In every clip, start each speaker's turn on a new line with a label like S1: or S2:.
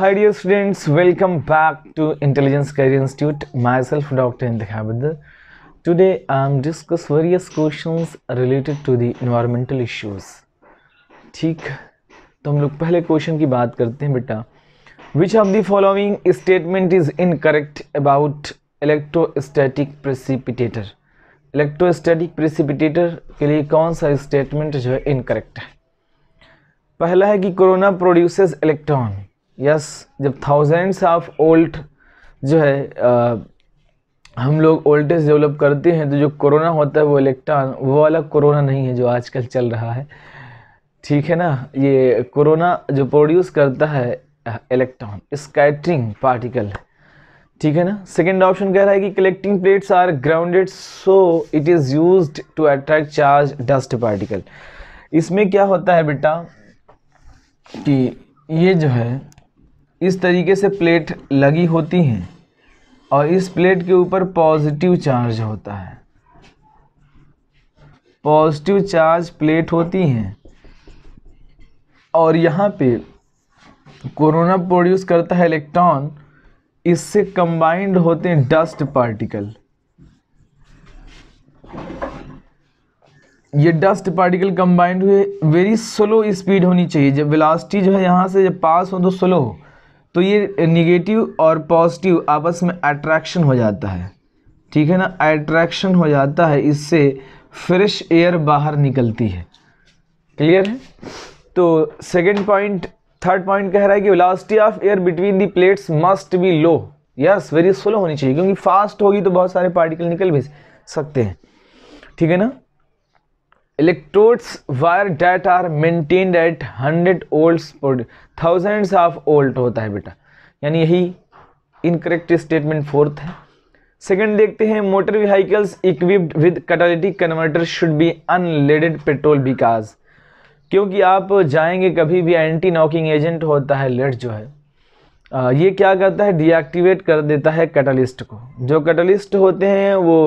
S1: High dear students welcome back to intelligence career institute my self doctor इंतबद today I am discuss various question related to the environmental issues ठीक तो हम लोग पहले question की बात करते हैं बेटा which of the following statement is incorrect about electrostatic precipitator electrostatic precipitator के लिए कौन सा स्टेटमेंट जो है इनकरेक्ट है पहला है कि कोरोना प्रोड्यूसेस इलेक्ट्रॉन यस जब थाउजेंड्स ऑफ ओल्ड जो है आ, हम लोग ओल्टेज डेवलप करते हैं तो जो कोरोना होता है वो इलेक्ट्रॉन वो वाला कोरोना नहीं है जो आजकल चल रहा है ठीक है ना ये कोरोना जो प्रोड्यूस करता है इलेक्ट्रॉन स्कैटरिंग पार्टिकल ठीक है ना सेकेंड ऑप्शन कह रहा है कि collecting plates are grounded so it is use to attract charge dust particle इसमें क्या होता है बेटा कि ये जो है इस तरीके से प्लेट लगी होती हैं और इस प्लेट के ऊपर पॉजिटिव चार्ज होता है पॉजिटिव चार्ज प्लेट होती हैं और यहाँ पे कोरोना प्रोड्यूस करता है इलेक्ट्रॉन इससे कंबाइंड होते हैं डस्ट पार्टिकल ये डस्ट पार्टिकल कंबाइंड हुए वेरी स्लो स्पीड होनी चाहिए जब वेलासिटी जो है यहाँ से जब पास हो तो स्लो हो तो ये निगेटिव और पॉजिटिव आपस में अट्रैक्शन हो जाता है ठीक है ना अट्रैक्शन हो जाता है इससे फ्रेश एयर बाहर निकलती है क्लियर है तो सेकेंड पॉइंट थर्ड पॉइंट कह रहा है कि velocity of air between the plates must be low yes very slow होनी चाहिए क्योंकि फास्ट होगी तो बहुत सारे पार्टिकल निकल भी सकते हैं ठीक है ना electrodes wire that are maintained at 100 volts per thousands of volt होता है बेटा यानी यही इनकरेक्ट स्टेटमेंट फोर्थ है सेकंड देखते हैं motor vehicles equipped with catalytic converter should be unleaded petrol because क्योंकि आप जाएंगे कभी भी एंटी नॉकिंग एजेंट होता है लेड जो है आ, ये क्या करता है डीएक्टिवेट कर देता है कैटलिस्ट को जो कैटलिस्ट होते हैं वो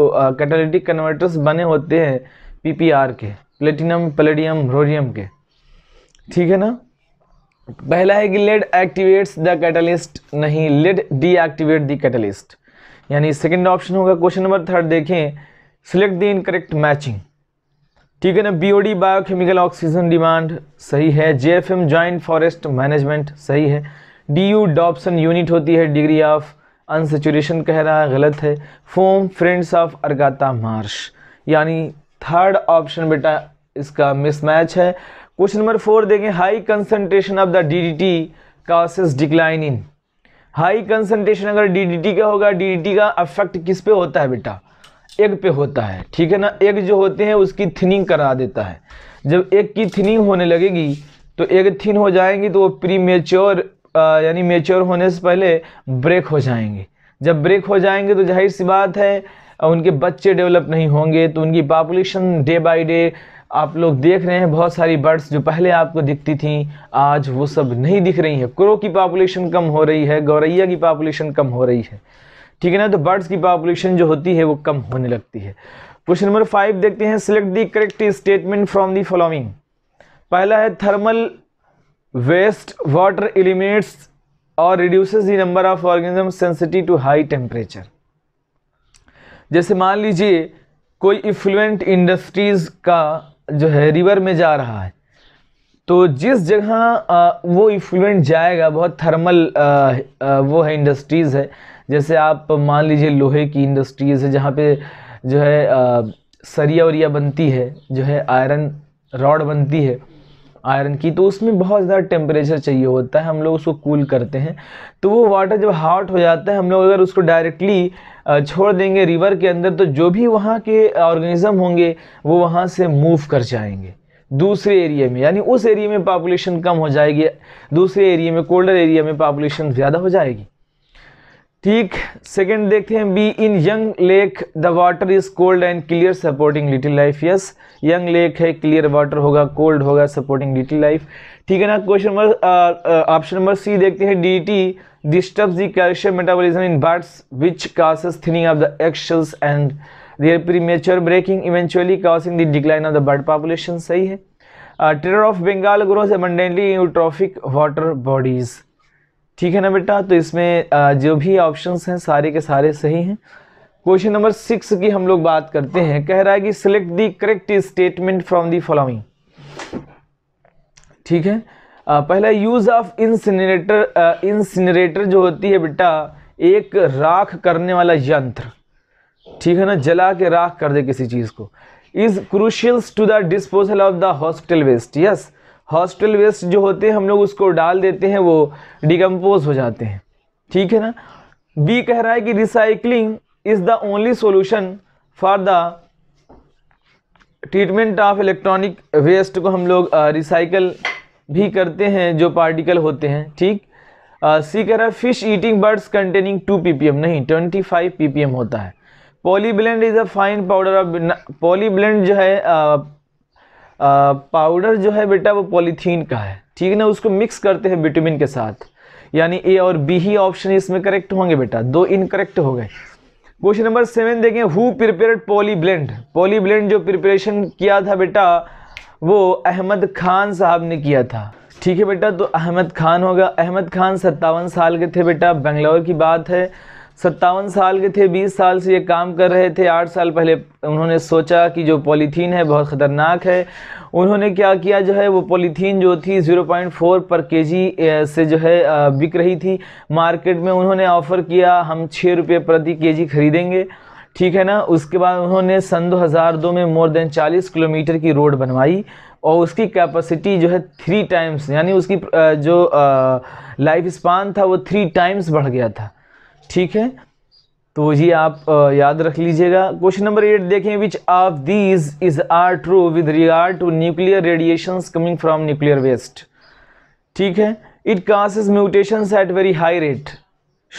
S1: कैटलिटिक कन्वर्टर्स बने होते हैं पीपीआर के प्लेटिनम पलेडियम रोडियम के ठीक है ना पहला है कि लेड एक्टिवेट्स द कैटलिस्ट नहीं लेड डीएक्टिवेट द कैटलिस्ट यानी सेकंड ऑप्शन होगा क्वेश्चन नंबर थर्ड देखें सिलेक्ट द करेक्ट मैचिंग ठीक है ना बीओडी बायोकेमिकल ऑक्सीजन डिमांड सही है जेएफएम ज्वाइंट फॉरेस्ट मैनेजमेंट सही है डी यू डॉप्सन यूनिट होती है डिग्री ऑफ अनसेचुरेशन कह रहा है गलत है FOAM friends of Arcata marsh यानी थर्ड ऑप्शन बेटा इसका मिसमैच है क्वेश्चन नंबर फोर देखें high concentration of the DDT T decline in high concentration अगर डीडीटी का होगा डीडीटी का अफेक्ट किस पे होता है बेटा एग पे होता है ठीक है ना एग जो होते हैं उसकी थिनिंग करा देता है जब एग की थिनिंग होने लगेगी तो एग थिन हो जाएंगी तो वो प्री मेच्योर यानी मेच्योर होने से पहले ब्रेक हो जाएंगे जब ब्रेक हो जाएंगे तो जाहिर सी बात है उनके बच्चे डेवलप नहीं होंगे तो उनकी पॉपुलेशन डे बाय डे आप लोग देख रहे हैं बहुत सारी बर्ड्स जो पहले आपको दिखती थी आज वो सब नहीं दिख रही हैं क्रो की पॉपुलेशन कम हो रही है गौरैया की पॉपुलेशन कम हो रही है ठीक है ना तो बर्ड्स की पॉपुलेशन जो होती है वो कम होने लगती है क्वेश्चन नंबर फाइव देखते हैं select the correct statement from the following पहला है थर्मल वेस्ट वाटर एलिमिनेट्स और reduces the number of organism sensitive to high temperature जैसे मान लीजिए कोई इफ्लुएंट इंडस्ट्रीज़ का जो है रिवर में जा रहा है तो जिस जगह वो इफ्लुएंट जाएगा बहुत थर्मल वो है इंडस्ट्रीज़ है जैसे आप मान लीजिए लोहे की इंडस्ट्रीज़ है जहाँ पे जो है सरिया वरिया बनती है जो है आयरन रॉड बनती है आयरन की तो उसमें बहुत ज़्यादा टेम्परेचर चाहिए होता है हम लोग उसको कूल करते हैं तो वो वाटर जब हॉट हो जाता है हम लोग अगर उसको डायरेक्टली छोड़ देंगे रिवर के अंदर तो जो भी वहाँ के ऑर्गेनिज़म होंगे वो वहाँ से मूव कर जाएंगे दूसरे एरिया में यानी उस एरिया में पॉपुलेशन कम हो जाएगी दूसरे एरिया में कोल्डर एरिया में पॉपुलेशन ज़्यादा हो जाएगी ठीक सेकंड देखते हैं B in young lake the water is cold and clear supporting little life yes young lake है क्लियर वाटर होगा कोल्ड होगा सपोर्टिंग लिटिल लाइफ ठीक है ना question number option number C देखते हैं D T disturb the calcium metabolism in birds which causes thinning of the eggshells and their premature breaking eventually causing the decline of the bird population सही है terror of Bengal grows abundantly in trophic water bodies ठीक है ना बेटा तो इसमें जो भी ऑप्शंस हैं सारे के सारे सही हैं क्वेश्चन नंबर सिक्स की हम लोग बात करते हैं कह रहा है कि select the correct statement from the following ठीक है आ, पहला यूज़ ऑफ इंसिनरेटर इंसिनरेटर जो होती है बेटा एक राख करने वाला यंत्र ठीक है ना जला के राख कर दे किसी चीज़ को is crucial to the disposal of the hospital waste yes hostel waste जो होते हैं हम लोग उसको डाल देते हैं वो डिकम्पोज हो जाते हैं ठीक है ना बी कह रहा है कि recycling is the only solution for the treatment of electronic waste को हम लोग रिसाइकल uh, भी करते हैं जो पार्टिकल होते हैं ठीक सी uh, कह रहा है fish eating birds containing two ppm नहीं ट्वेंटी फाइव पीपीएम होता है poly blend is a fine powder of poly blend जो है uh, पाउडर जो है बेटा वो पॉलीथीन का है ठीक है ना उसको मिक्स करते हैं विटामिन के साथ यानी ए और बी ही ऑप्शन इसमें करेक्ट होंगे बेटा दो इनकरेक्ट हो गए क्वेश्चन नंबर सेवन देखें who prepare poly blend poly blend जो प्रिपरेशन किया था बेटा वो अहमद खान साहब ने किया था ठीक है बेटा तो अहमद खान होगा अहमद खान सत्तावन साल के थे बेटा बेंगलोर की बात है सत्तावन साल के थे बीस साल से ये काम कर रहे थे आठ साल पहले उन्होंने सोचा कि जो पॉलीथीन है बहुत ख़तरनाक है उन्होंने क्या किया जो है वो पॉलीथीन जो थी 0.4 पर केजी से जो है बिक रही थी मार्केट में उन्होंने ऑफ़र किया हम छः रुपये प्रति केजी खरीदेंगे ठीक है ना उसके बाद उन्होंने सन 2002 में मोर देन 40 किलोमीटर की रोड बनवाई और उसकी कैपेसिटी जो है थ्री टाइम्स यानी उसकी जो लाइफ स्पान था वो थ्री टाइम्स बढ़ गया था ठीक है तो ये आप याद रख लीजिएगा क्वेश्चन नंबर एट देखें which of these is are true with regard to nuclear radiation coming from nuclear waste ठीक है it causes mutation at very high rate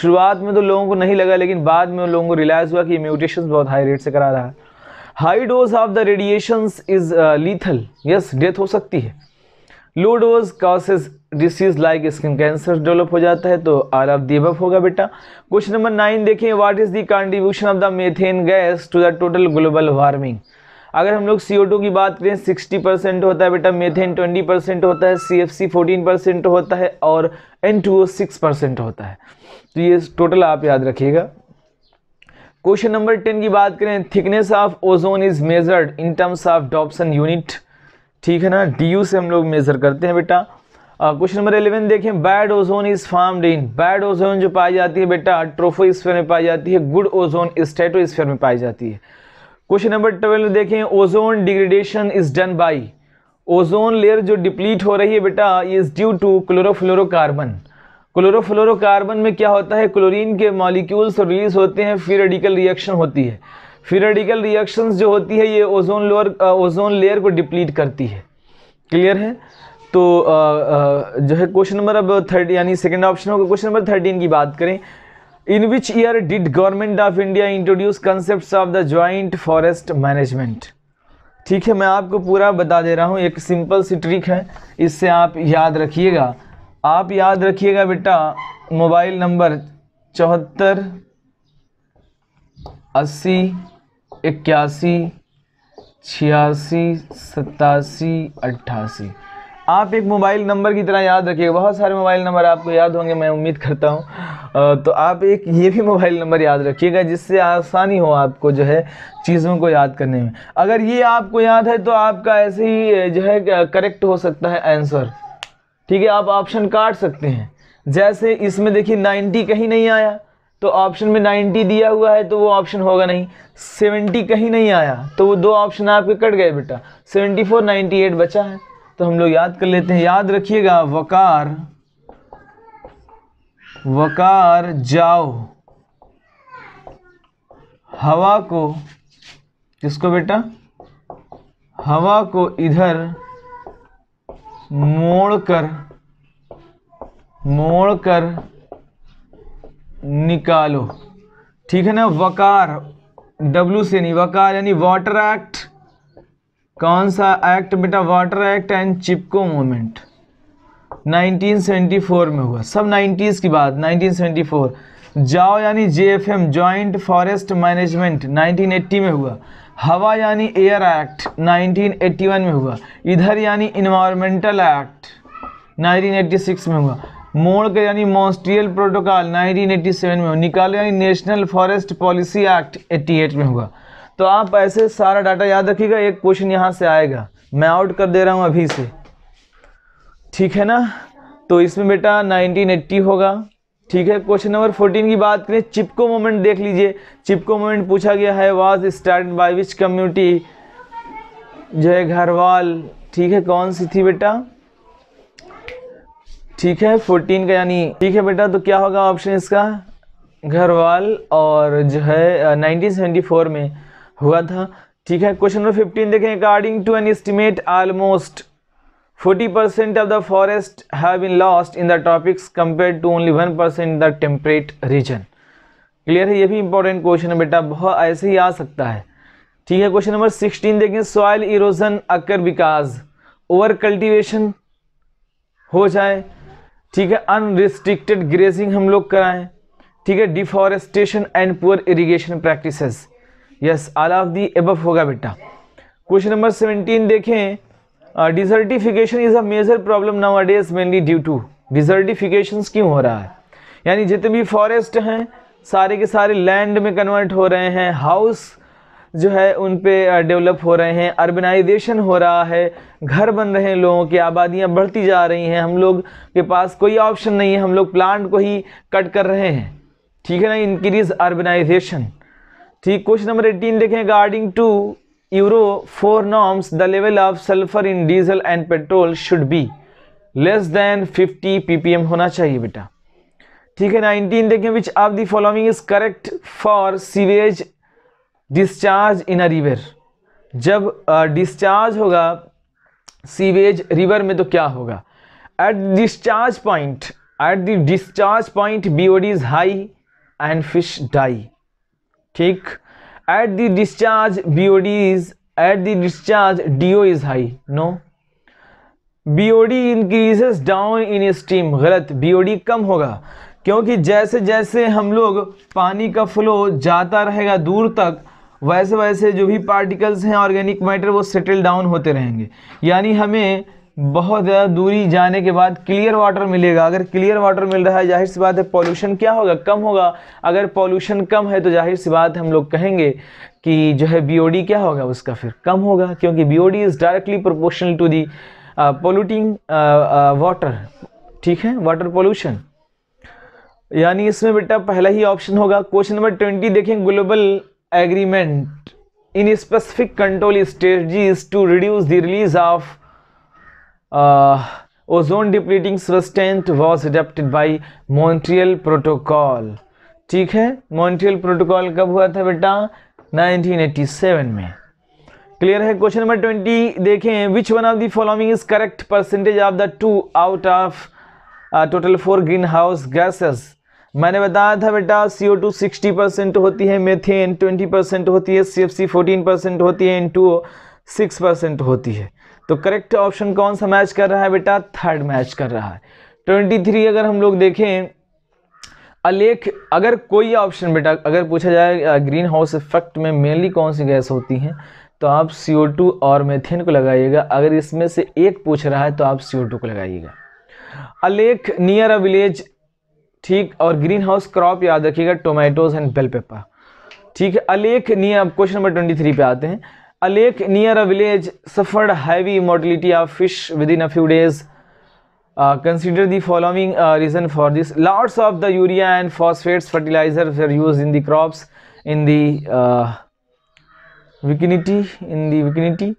S1: शुरुआत में तो लोगों को नहीं लगा लेकिन बाद में उन लोगों को रियलाइज़ हुआ कि म्यूटेशन बहुत हाई रेट से करा रहा है high dose of the radiation is lethal yes death हो सकती है low dose causes disease like skin cancer develop हो जाता है तो आर ऑफ दीबफ होगा बेटा क्वेश्चन नंबर नाइन देखें what is the contribution of the methane gas to the total global warming अगर हम लोग सी की बात करें 60 परसेंट होता है बेटा मेथेन 20 परसेंट होता है C F C fourteen percent होता है और एन टू सिक्स परसेंट होता है तो ये टोटल आप याद रखिएगा क्वेश्चन नंबर टेन की बात करें thickness of ozone is measured in terms of Dobson unit ठीक है ना डी से हम लोग मेज़र करते हैं बेटा क्वेश्चन नंबर इलेवन देखें bad ozone is formed in bad ozone जो पाई जाती है बेटा ट्रोफोस्फेयर में पाई जाती है गुड ओजोन स्टेटोस्फेयर में पाई जाती है क्वेश्चन नंबर ट्वेल्व देखें ozone degradation is done by ozone layer जो डिप्लीट हो रही है बेटा is due to chlorofluorocarbon chlorofluorocarbon में क्या होता है क्लोरीन के मॉलिक्यूल्स रिलीज होते हैं फिर रेडिकल रिएक्शन होती है फिर रेडिकल रिएक्शन जो होती है ये ओजोन लोअर ओजोन लेयर को डिप्लीट करती है क्लियर है तो जो है क्वेश्चन नंबर अब थर्ड यानी सेकेंड ऑप्शन होगा क्वेश्चन नंबर थर्टीन की बात करें in which year did government of India introduce concept of the joint forest management ठीक है मैं आपको पूरा बता दे रहा हूँ एक सिंपल सी ट्रिक है इससे आप याद रखिएगा आप याद रखिएगा बेटा मोबाइल नंबर चौहत्तर अस्सी इक्यासी छियासी सतासी अट्ठासी आप एक मोबाइल नंबर की तरह याद रखिएगा बहुत सारे मोबाइल नंबर आपको याद होंगे मैं उम्मीद करता हूँ तो आप एक ये भी मोबाइल नंबर याद रखिएगा जिससे आसानी हो आपको जो है चीज़ों को याद करने में अगर ये आपको याद है तो आपका ऐसे ही जो है करेक्ट हो सकता है आंसर ठीक है आप ऑप्शन काट सकते हैं जैसे इसमें देखिए नाइन्टी कहीं नहीं आया तो ऑप्शन में नाइन्टी दिया हुआ है तो वो ऑप्शन होगा नहीं सेवेंटी कहीं नहीं आया तो वो दो ऑप्शन आपके कट गए बेटा सेवेंटी फोर नाइन्टी एट बचा है तो हम लोग याद कर लेते हैं याद रखिएगा वकार वकार जाओ हवा को किसको बेटा हवा को इधर मोड़कर मोड़कर निकालो ठीक है ना वकार डब्ल्यू से नहीं वकार यानी वाटर एक्ट कौन सा एक्ट बेटा water act and Chipko movement 1974 में हुआ सब 90s की बात 1974 जाओ यानी जेएफएम जॉइंट फॉरेस्ट मैनेजमेंट 1980 में हुआ हवा यानी एयर एक्ट 1981 में हुआ इधर यानी इन्वायरमेंटल एक्ट 1986 में हुआ मोड़ के यानी मॉन्स्ट्रियल प्रोटोकॉल 1987 में हुआ निकाल यानी नेशनल फॉरेस्ट पॉलिसी एक्ट 88 में हुआ तो आप ऐसे सारा डाटा याद रखिएगा एक क्वेश्चन यहाँ से आएगा मैं आउट कर दे रहा हूँ अभी से ठीक है ना तो इसमें बेटा 1980 होगा ठीक है क्वेश्चन नंबर 14 की बात करें चिपको मोमेंट देख लीजिए चिपको मोमेंट पूछा गया है was start by which community जय घरवाल ठीक है कौन सी थी बेटा ठीक है 14 का यानी ठीक है बेटा तो क्या होगा ऑप्शन इसका घरवाल और जो है फोर uh, में हुआ था ठीक है क्वेश्चन नंबर फिफ्टीन देखें according to an estimate almost forty percent of the forest have been lost in the tropics compare to only one percent the temperate region clear है ये भी इंपॉर्टेंट क्वेश्चन है बेटा बहुत ऐसे ही आ सकता है ठीक है क्वेश्चन नंबर सिक्सटीन देखें soil erosion occur because over cultivation हो जाए ठीक है अनरिस्ट्रिक्टेड ग्रेजिंग हम लोग कराएं ठीक है deforestation and poor irrigation practices yes all of the above होगा बेटा क्वेश्चन नंबर सेवनटीन देखें desertification is a major problem nowadays mainly due to desertification क्यों हो रहा है यानी जितने भी फॉरेस्ट हैं सारे के सारे लैंड में कन्वर्ट हो रहे हैं हाउस जो है उन पे डेवलप uh, हो रहे हैं अर्बनाइजेशन हो रहा है घर बन रहे हैं लोगों की आबादियाँ बढ़ती जा रही हैं हम लोग के पास कोई ऑप्शन नहीं है हम लोग प्लांट को ही कट कर रहे हैं ठीक है ना इंक्रीज अर्बनाइजेशन ठीक क्वेश्चन नंबर 18 देखें according to Euro four norms the level of sulphur in diesel and petrol should be less than 50 ppm होना चाहिए बेटा ठीक है 19 देखें which of the following is correct for sewage discharge in a river जब discharge uh, होगा sewage river में तो क्या होगा at discharge point at the discharge point B is high and fish die ठीक at the discharge BOD is D O is high no B O D increases down in steam गलत BOD कम होगा क्योंकि जैसे जैसे हम लोग पानी का फ्लो जाता रहेगा दूर तक वैसे वैसे जो भी पार्टिकल्स हैं ऑर्गेनिक मैटर वो सेटल डाउन होते रहेंगे यानी हमें बहुत ज़्यादा दूरी जाने के बाद क्लियर वाटर मिलेगा अगर क्लियर वाटर मिल रहा है जाहिर सी बात है पॉल्यूशन क्या होगा कम होगा अगर पॉल्यूशन कम है तो जाहिर सी बात हम लोग कहेंगे कि जो है बी क्या होगा उसका फिर कम होगा क्योंकि B is directly proportional to the polluting water ठीक है वाटर पोल्यूशन यानी इसमें बेटा पहला ही ऑप्शन होगा क्वेश्चन नंबर ट्वेंटी देखें global agreement in specific control strategies to reduce the release of ozone depleting substance was adapted by Montreal protocol ठीक है मॉन्ट्रियल प्रोटोकॉल कब हुआ था बेटा 1987 में क्लियर है क्वेश्चन नंबर 20 देखें which one of the following is correct percentage of the two out of total four green house gases मैंने बताया था बेटा C O two sixty percent होती है मेथेन ट्वेंटी परसेंट होती है C F C fourteen percent होती है इन टू सिक्स परसेंट होती है तो करेक्ट ऑप्शन कौन सा मैच कर रहा है बेटा थर्ड मैच कर रहा है ट्वेंटी थ्री अगर हम लोग देखें अलेख अगर कोई ऑप्शन बेटा अगर पूछा जाए ग्रीन हाउस इफेक्ट में मेनली कौन सी गैस होती हैं तो आप टू और मेथेन को लगाइएगा अगर इसमें से एक पूछ रहा है तो आप टू को लगाइएगा अलेख नियर अ विलेज ठीक और ग्रीन हाउस क्रॉप याद रखिएगा टोमेटोज एंड बेल पेपर ठीक है अलेख नियर क्वेश्चन नंबर ट्वेंटी थ्री पे आते हैं A lake near a village suffered heavy mortality of fish within a few days. Uh, consider the following uh, reason for this. Lots of the urea and phosphates fertilizer were used in the crops in the uh, vicinity. In the vicinity,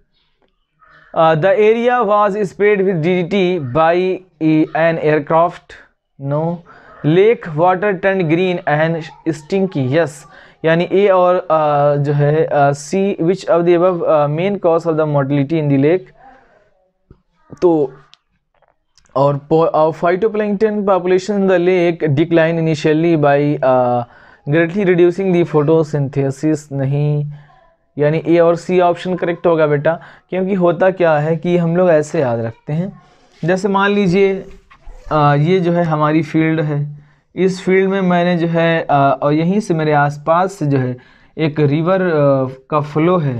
S1: uh, the area was sprayed with DDT by a, an aircraft. No, lake water turned green and stinky. Yes, यानी A और आ, जो है C which of the main cause of the mortality in the lake तो और phytoplankton population the lake decline initially by greatly reducing the photosynthesis नहीं यानी A और सी ऑप्शन करेक्ट होगा बेटा क्योंकि होता क्या है कि हम लोग ऐसे याद रखते हैं जैसे मान लीजिए ये जो है हमारी फील्ड है इस फील्ड में मैंने जो है और यहीं से मेरे आसपास से जो है एक रिवर का फ्लो है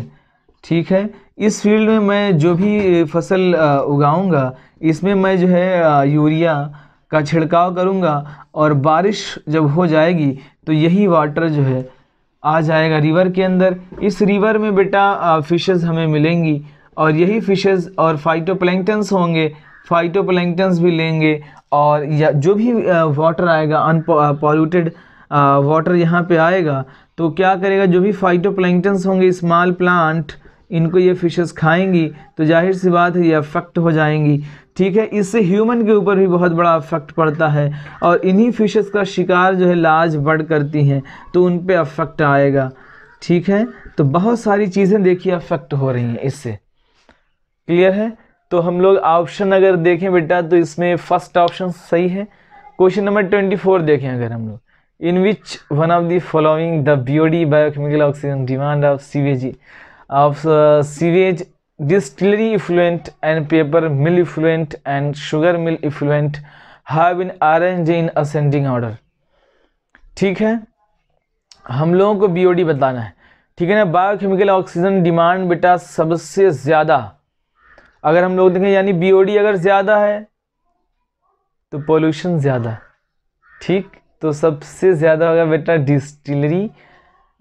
S1: ठीक है इस फील्ड में मैं जो भी फसल उगाऊंगा इसमें मैं जो है यूरिया का छिड़काव करूंगा और बारिश जब हो जाएगी तो यही वाटर जो है आ जाएगा रिवर के अंदर इस रिवर में बेटा फिशेस हमें मिलेंगी और यही फिशेस और फाइटोप्लैंक्टन्स होंगे फाइटोप्लैंक्टन्स भी लेंगे और या जो भी वाटर आएगा पॉल्यूटेड वाटर यहाँ पे आएगा तो क्या करेगा जो भी फाइटोप्लैंक्टन्स होंगे स्मॉल प्लांट इनको ये फिशेस खाएंगी तो जाहिर सी बात है ये अफेक्ट हो जाएंगी ठीक है इससे ह्यूमन के ऊपर भी बहुत बड़ा अफेक्ट पड़ता है और इन्हीं फिशेस का शिकार जो है लाज बढ़ करती हैं तो उन पर अफेक्ट आएगा ठीक है तो बहुत सारी चीज़ें देखिए अफेक्ट हो रही हैं इससे क्लियर है तो हम लोग ऑप्शन अगर देखें बेटा तो इसमें फर्स्ट ऑप्शन सही है क्वेश्चन नंबर ट्वेंटी फोर देखें अगर हम लोग in which one of the following the BOD biochemical oxygen demand of sewage of sewage distillery effluent and paper mill effluent and sugar mill effluent have in arrange in ascending order ठीक है हम लोगों को BOD बताना है ठीक है ना बायोकेमिकल ऑक्सीजन डिमांड बेटा सबसे ज़्यादा अगर हम लोग देखें यानी बीओडी अगर ज़्यादा है तो पोल्यूशन ज़्यादा ठीक तो सबसे ज़्यादा होगा बेटा डिस्टिलरी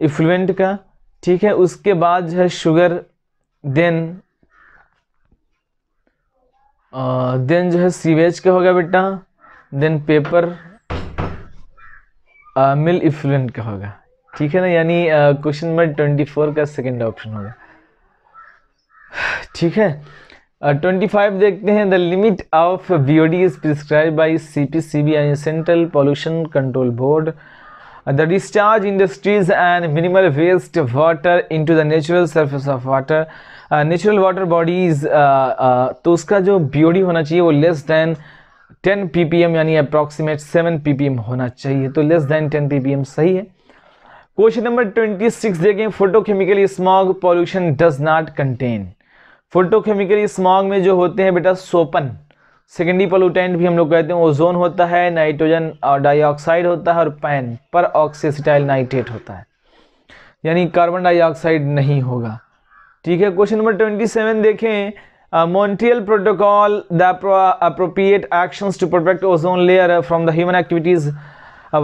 S1: इफ्लुएंट का ठीक है उसके बाद जो है शुगर देन देन जो है सीवेज का होगा बेटा देन पेपर आ, मिल इफ्लुएंट का होगा ठीक है ना यानी क्वेश्चन नंबर ट्वेंटी फोर का सेकंड ऑप्शन होगा ठीक है ट्वेंटी फाइव देखते हैं the limit of B OD is prescribe by C P C B यानी central pollution control board the discharge industries and minimal waste water into the natural surface of water natural water bodies तो उसका जो B होना चाहिए वो less P 10 M यानी approximate 7 M होना चाहिए तो लेस पी 10 एम सही है क्वेश्चन नंबर 26 देखें photochemical smog pollution does not contain photochemical smog में जो होते हैं बेटा सोपन सेकेंडरी पोलूटेंट भी हम लोग कहते हैं ओजोन होता है नाइट्रोजन और डाइऑक्साइड होता है और पैन पर ऑक्सीसिटाइल नाइट्रेट होता है यानी कार्बन डाइऑक्साइड नहीं होगा ठीक है क्वेश्चन नंबर ट्वेंटी सेवन देखें Montreal protocol the appropriate action to protect ozone layer from the human activities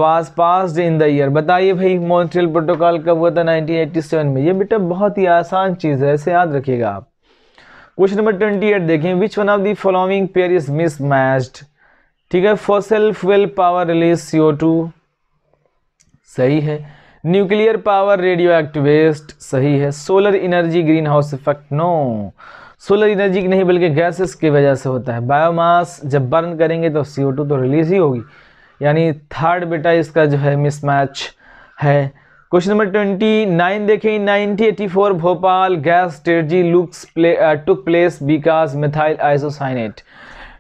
S1: was passed in the year बताइए भाई मॉन्ट्रियल प्रोटोकॉल कब हुआ था 1987 में ये बेटा बहुत ही आसान चीज़ है ऐसे याद रखिएगा आप क्वेश्चन नंबर ट्वेंटी एट देखें which one of the following pair is mismatched ठीक है fossil fuel power release CO two सही है nuclear power radioactive waste सही है solar energy greenhouse effect no solar energy की नहीं बल्कि गैसेस की वजह से होता है बायोमास जब बर्न करेंगे तो सीओ टू तो रिलीज़ ही होगी यानी थर्ड बेटा इसका जो है मिसमैच है क्वेश्चन नंबर ट्वेंटी नाइन देखें nineteen eighty four Bhopal gas tragedy looks play took place because methyl isocyanate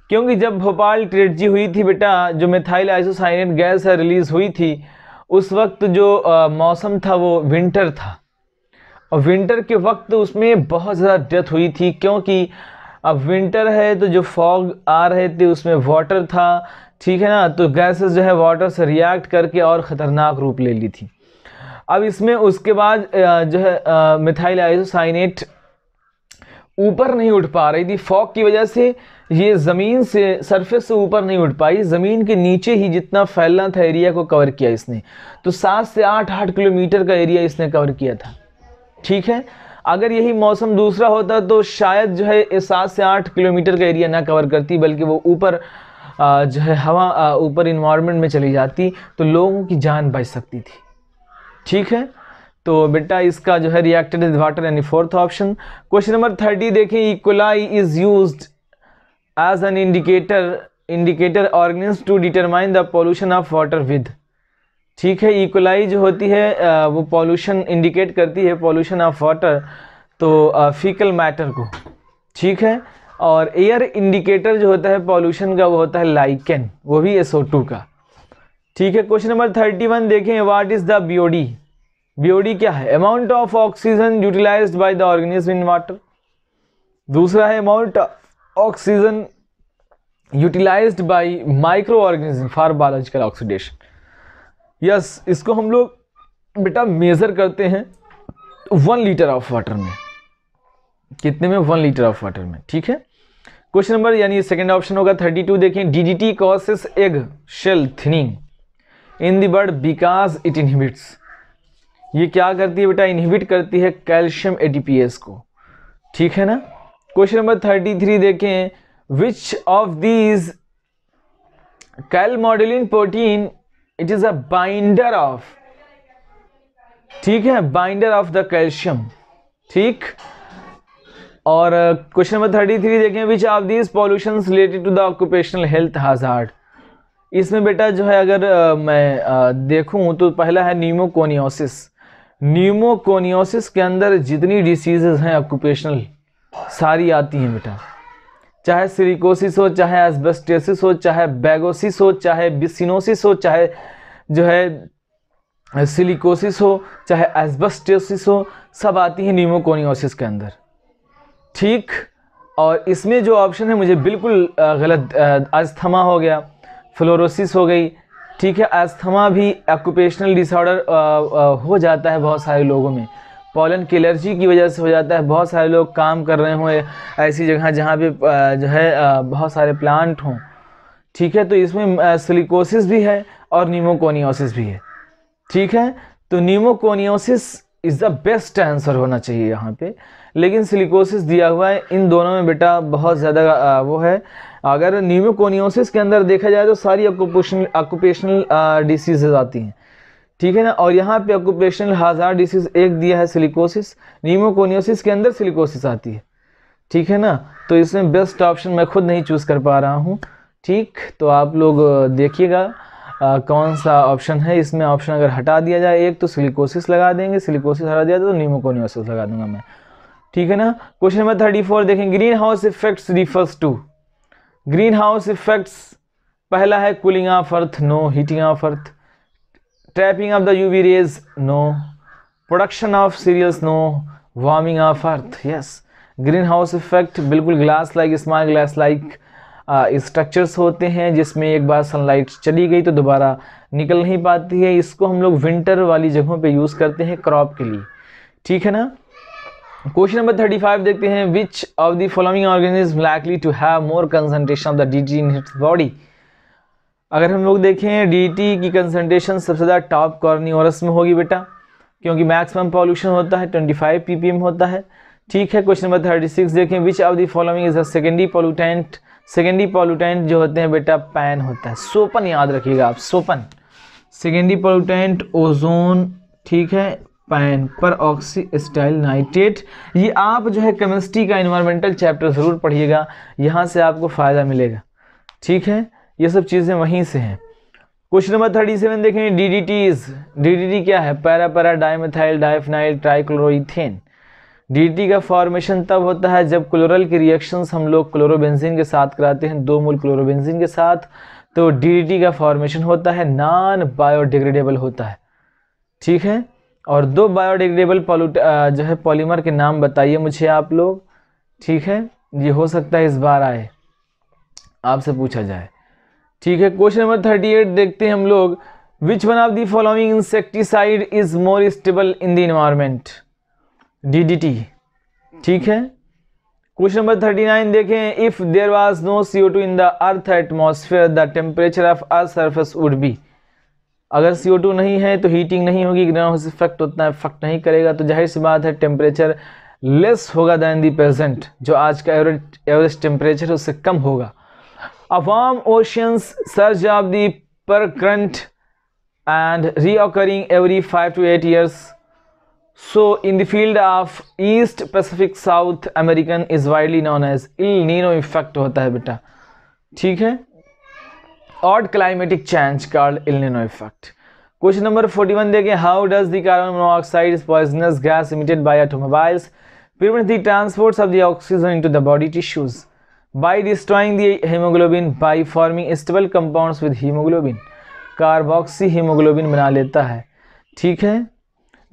S1: क्योंकि जब भोपाल ट्रेटजी हुई थी बेटा जो मिथाइल आइसोसाइनेट गैस है रिलीज़ हुई थी उस वक्त जो आ, मौसम था वो विंटर था और विंटर के वक्त उसमें बहुत ज़्यादा डेथ हुई थी क्योंकि अब विंटर है तो जो फॉग आ रहे थे उसमें वाटर था ठीक है ना तो गैसेस जो है वाटर से रिएक्ट करके और ख़तरनाक रूप ले ली थी अब इसमें उसके बाद जो है मिथाइल आइसोसाइनेट ऊपर नहीं उठ पा रही थी फॉग की वजह से ये ज़मीन से सरफेस से ऊपर नहीं उठ पाई ज़मीन के नीचे ही जितना फैलना था एरिया को कवर किया इसने तो सात से आठ आठ किलोमीटर का एरिया इसने कवर किया था ठीक है अगर यही मौसम दूसरा होता तो शायद जो है सात से आठ किलोमीटर का एरिया ना कवर करती बल्कि वो ऊपर जो है हवा ऊपर इन्वामेंट में चली जाती तो लोगों की जान बच सकती थी ठीक है तो बेटा इसका जो है रिएक्टेड इज वाटर यानी fourth option question number thirty देखें E coli is use as an indicator indicator organism to determine the pollution of water with ठीक है इक्वलाई जो होती है वो पॉल्यूशन इंडिकेट करती है पॉल्यूशन ऑफ वाटर तो फीकल मैटर को ठीक है और एयर इंडिकेटर जो होता है पॉल्यूशन का वो होता है लाइकेन वो भी एस का ठीक है क्वेश्चन नंबर थर्टी वन देखें what is the BOD BOD क्या है amount of oxygen utilize by the organism in water दूसरा है amount oxygen utilize by microorganism for biological oxidation yes इसको हम लोग बेटा मेज़र करते हैं वन लीटर ऑफ वाटर में कितने में वन लीटर ऑफ वाटर में ठीक है क्वेश्चन नंबर यानी सेकंड ऑप्शन होगा थर्टी टू देखें DDT causes eggshell thinning in the bird because it inhibits ये क्या करती है बेटा इनहिबिट करती है कैल्शियम एटीपीएस को ठीक है ना क्वेश्चन नंबर थर्टी थ्री देखें which of these cal calmodulin protein it is a binder of ठीक है बाइंडर ऑफ द कैल्शियम ठीक और question uh, number thirty three देखें which of these pollution related to the occupational health hazard इसमें बेटा जो है अगर आ, मैं देखूं तो पहला है न्यूमोकोनियोसिस न्यूमोकोनियोसिस के अंदर जितनी डिसीजेज हैं ऑक्यूपेशनल सारी आती हैं बेटा चाहे सिलिकोसिस हो चाहे एस्बेस्टेसिस हो चाहे बैगोसिस हो चाहे बिसिनोसिस हो चाहे जो है सिलिकोसिस हो चाहे एस्बेस्टेसिस हो सब आती हैं न्यूमोकोनियोसिस के अंदर ठीक और इसमें जो ऑप्शन है मुझे बिल्कुल गलत अस्थमा हो गया फ्लोरोसिस हो गई ठीक है अस्थमा भी ऑक्यूपेशनल डिसऑर्डर हो जाता है बहुत सारे लोगों में पॉलन की एलर्जी की वजह से हो जाता है बहुत सारे लोग काम कर रहे हों ऐसी जगह जहाँ पे जो है बहुत सारे प्लांट हों ठीक है तो इसमें सिलिकोसिस भी है और नीमोकोनियोसिस भी है ठीक है तो pneumoconiosis is the best answer होना चाहिए यहाँ पे लेकिन सिलिकोसिस दिया हुआ है इन दोनों में बेटा बहुत ज़्यादा वो है अगर न्यूमोकोनियोसिस के अंदर देखा जाए तो सारी ऑक्यूपेशनल ऑक्यूपेशनल डिसीजेज आती हैं ठीक है ना और यहाँ पे ऑक्यूपेशनल हज़ार डिसीज एक दिया है सिलिकोसिस न्यूमोकोनियोसिस के अंदर सिलिकोसिस आती है ठीक है ना तो इसमें बेस्ट ऑप्शन मैं खुद नहीं चूज़ कर पा रहा हूँ ठीक तो आप लोग देखिएगा आ, कौन सा ऑप्शन है इसमें ऑप्शन अगर हटा दिया जाए एक तो सिलिकोसिस लगा देंगे सिलिकोसिस हटा दिया तो न्यूमोकोनियोसिस लगा दूंगा मैं ठीक है ना क्वेश्चन नंबर थर्टी फोर देखें greenhouse effects refers to greenhouse effects पहला है cooling of earth no heating of earth trapping of the UV rays no production of cereals no warming of earth yes greenhouse effect बिल्कुल glass like smart glass like structures होते हैं जिसमें एक बार sunlight चली गई तो दोबारा निकल नहीं पाती है इसको हम लोग विंटर वाली जगहों पे यूज़ करते हैं क्रॉप के लिए ठीक है ना क्वेश्चन नंबर थर्टी फाइव देखते हैं which of the following organism likely to have more concentration of the D T in its body अगर हम लोग देखें डी टी की कंसनट्रेशन सबसे ज़्यादा टॉप कॉर्नियोरस में होगी बेटा क्योंकि मैक्सिमम पॉल्यूशन होता है twenty five P P M होता है ठीक है क्वेश्चन नंबर थर्टी सिक्स देखें which of the following is the secondary pollutant secondary pollutant जो होते हैं बेटा पैन होता है सोपन याद रखिएगा आप सोपन सेकेंडरी पॉल्यूटेंट ओजोन ठीक है पैन पर ऑक्सी स्टाइल नाइट्रेट ये आप जो है केमिस्ट्री का इन्वायरमेंटल चैप्टर ज़रूर पढ़िएगा यहाँ से आपको फ़ायदा मिलेगा ठीक है ये सब चीज़ें वहीं से हैं क्वेश्चन नंबर थर्टी सेवन देखें D D Ts D D T क्या है para para dimethyl diphenyl trichloroethane D T का फॉर्मेशन तब होता है जब क्लोरल की रिएक्शंस हम लोग क्लोरोबेंजीन के साथ कराते हैं दो मूल क्लोरोबेंजीन के साथ तो डी डी टी का फॉर्मेशन होता है नॉन बायोडिग्रेडेबल होता है ठीक है और दो बायोडिग्रेडेबल पॉल्यूट जो है पॉलीमर के नाम बताइए मुझे आप लोग ठीक है ये हो सकता है इस बार आए आपसे पूछा जाए ठीक है क्वेश्चन नंबर थर्टी एट देखते हैं हम लोग which one of the following insecticide is more stable in the environment DDT ठीक है क्वेश्चन नंबर थर्टी नाइन देखें if there was no CO two in the earth atmosphere the temperature of earth surface would be अगर C two नहीं है तो heating नहीं होगी greenhouse effect उतना इफेक्ट नहीं करेगा तो जाहिर सी बात है टेम्परेचर लेस होगा दैन दी प्रेजेंट जो आज का एवरेज एवरेज टेम्परेचर है उससे कम होगा अवाम oceans surge of the per current and reoccurring every five to eight years so in the field of East Pacific South American is widely known as El Nino effect होता है बेटा ठीक है odd climatic change called El Nino effect question number forty one देखें how does the carbon monoxide poisonous gas emitted by automobiles prevent the transports of the oxygen into the body tissues by destroying the haemoglobin by forming stable compound with haemoglobin carboxyhaemoglobin बना लेता है ठीक है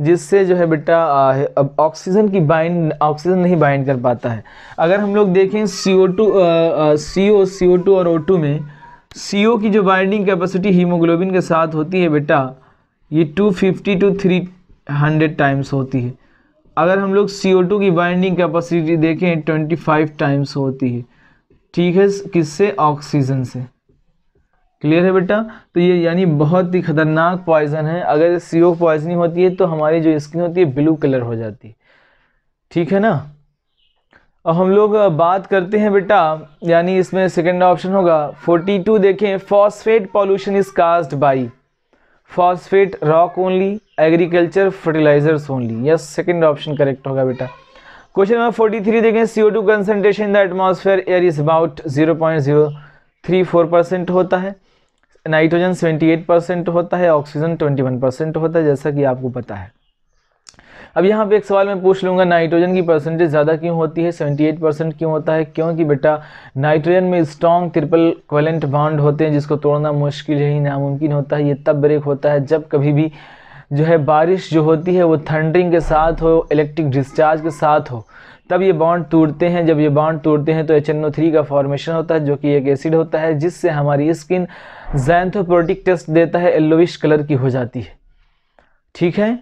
S1: जिससे जो है बेटा अब ऑक्सीजन की बाइंड ऑक्सीजन नहीं बाइंड कर पाता है अगर हम लोग देखें C O to C O C O to और ओ टू में सीओ की जो बाइंडिंग कैपेसिटी हीमोग्लोबिन के साथ होती है बेटा ये 250 टू 300 टाइम्स होती है अगर हम लोग टू की बाइंडिंग कैपेसिटी देखें 25 टाइम्स होती है ठीक है किससे ऑक्सीजन से क्लियर है बेटा तो ये यानी बहुत ही खतरनाक पॉइजन है अगर सी ओ पॉइजनिंग होती है तो हमारी जो स्किन होती है ब्लू कलर हो जाती है ठीक है ना अब हम लोग बात करते हैं बेटा यानी इसमें सेकेंड ऑप्शन होगा 42 देखें phosphate pollution is caused by phosphate rock only agriculture fertilisers only yes second option correct होगा बेटा क्वेश्चन नंबर फोर्टी थ्री देखें C O two concentration in the atmosphere air is about zero point zero three four percent होता है nitrogen seventy eight percent होता है oxygen twenty one percent होता है जैसा कि आपको पता है अब यहाँ पे एक सवाल मैं पूछ लूँगा नाइट्रोजन की परसेंटेज ज़्यादा क्यों होती है 78 परसेंट क्यों होता है क्योंकि बेटा नाइट्रोजन में स्ट्रॉन्ग ट्रिपल क्वेलेंट बॉन्ड होते हैं जिसको तोड़ना मुश्किल ही नामुमकिन होता है ये तब ब्रेक होता है जब कभी भी जो है बारिश जो होती है वो थंडरिंग के साथ हो इलेक्ट्रिक डिस्चार्ज के साथ हो तब ये बॉन्ड टूटते हैं जब ये बॉन्ड टूटते हैं तो एच थ्री का फॉर्मेशन होता है जो कि एक एसिड होता है जिससे हमारी स्किन जैंथोप्रोटिक टेस्ट देता है येल्लोविश कलर की हो जाती है ठीक है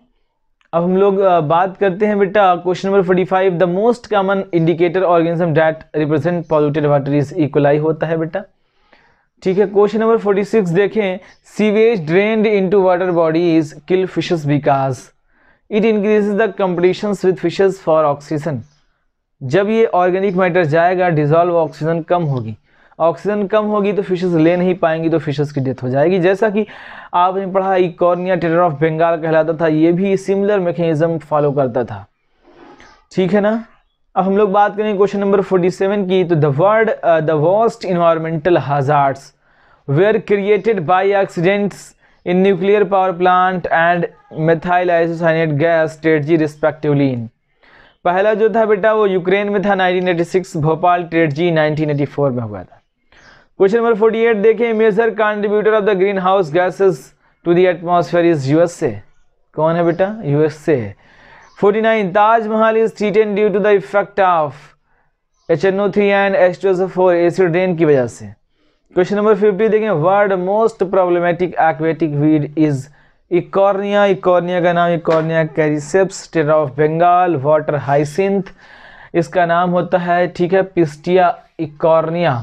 S1: अब हम लोग बात करते हैं बेटा question number forty five the most common indicator organism that represent polluted water is E coli होता है बेटा ठीक है क्वेश्चन नंबर फोर्टी सिक्स देखें sewage drained into water body is kill fishes because it increase the competition with fishes for oxygen जब ये organic matter जाएगा dissolve oxygen कम होगी ऑक्सीजन कम होगी तो फिशेस ले नहीं पाएंगी तो फिशेस की डेथ हो जाएगी जैसा कि आपने पढ़ा इकॉर्निया टेरर ऑफ बंगाल कहलाता था ये भी सिमिलर मैकेनिज्म फॉलो करता था ठीक है ना अब हम लोग बात करें क्वेश्चन नंबर 47 की तो the word the worst environmental hazards were created by accidents in nuclear power plant and methyl isocyanate gas strategy respectively पहला जो था बेटा वो यूक्रेन में था 1986 भोपाल ट्रेडजी 1984 में हुआ था क्वेश्चन नंबर 48 देखें major contributor of the green house gases to the atmosphere is USA कौन है बेटा यूएसए है nine Taj Mahal is threaten due to the effect of H N O three and H two S four acid rain की वजह से question number fifty देखें world most problematic aquatic weed is Eichhornia Eichhornia का नाम Eichhornia crassipes terror of Bengal water hyacinth इसका नाम होता है ठीक है पिस्टिया इकॉर्निया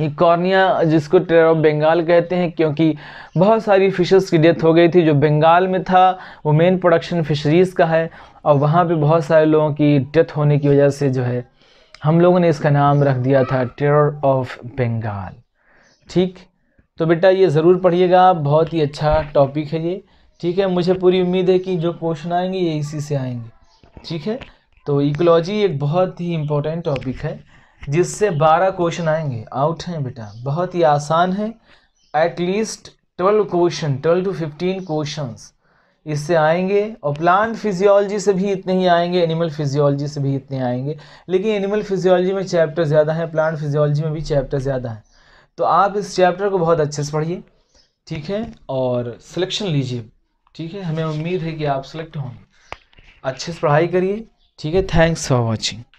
S1: ये कॉर्निया जिसको टेर ऑफ बंगाल कहते हैं क्योंकि बहुत सारी फ़िशेस की डेथ हो गई थी जो बंगाल में था वो मेन प्रोडक्शन फ़िशरीज़ का है और वहाँ पे बहुत सारे लोगों की डेथ होने की वजह से जो है हम लोगों ने इसका नाम रख दिया था टेरर ऑफ बंगाल ठीक तो बेटा ये ज़रूर पढ़िएगा बहुत ही अच्छा टॉपिक है ये ठीक है मुझे पूरी उम्मीद है कि जो क्वेश्चन आएंगे ये इसी से आएंगे ठीक है तो इकोलॉजी एक बहुत ही इम्पोर्टेंट टॉपिक है जिससे बारह क्वेश्चन आएंगे आउट हैं बेटा बहुत ही आसान है at least twelve question twelve to fifteen question इससे आएंगे और प्लांट फिजियोलॉजी से भी इतने ही आएंगे एनिमल फिजियोलॉजी से भी इतने आएंगे लेकिन एनिमल फिजियोलॉजी में चैप्टर ज़्यादा हैं प्लांट फिजियोलॉजी में भी चैप्टर ज़्यादा हैं तो आप इस चैप्टर को बहुत अच्छे से पढ़िए ठीक है और सिलेक्शन लीजिए ठीक है हमें उम्मीद है कि आप सिलेक्ट होंगे अच्छे से पढ़ाई करिए ठीक है थैंक्स फॉर वॉचिंग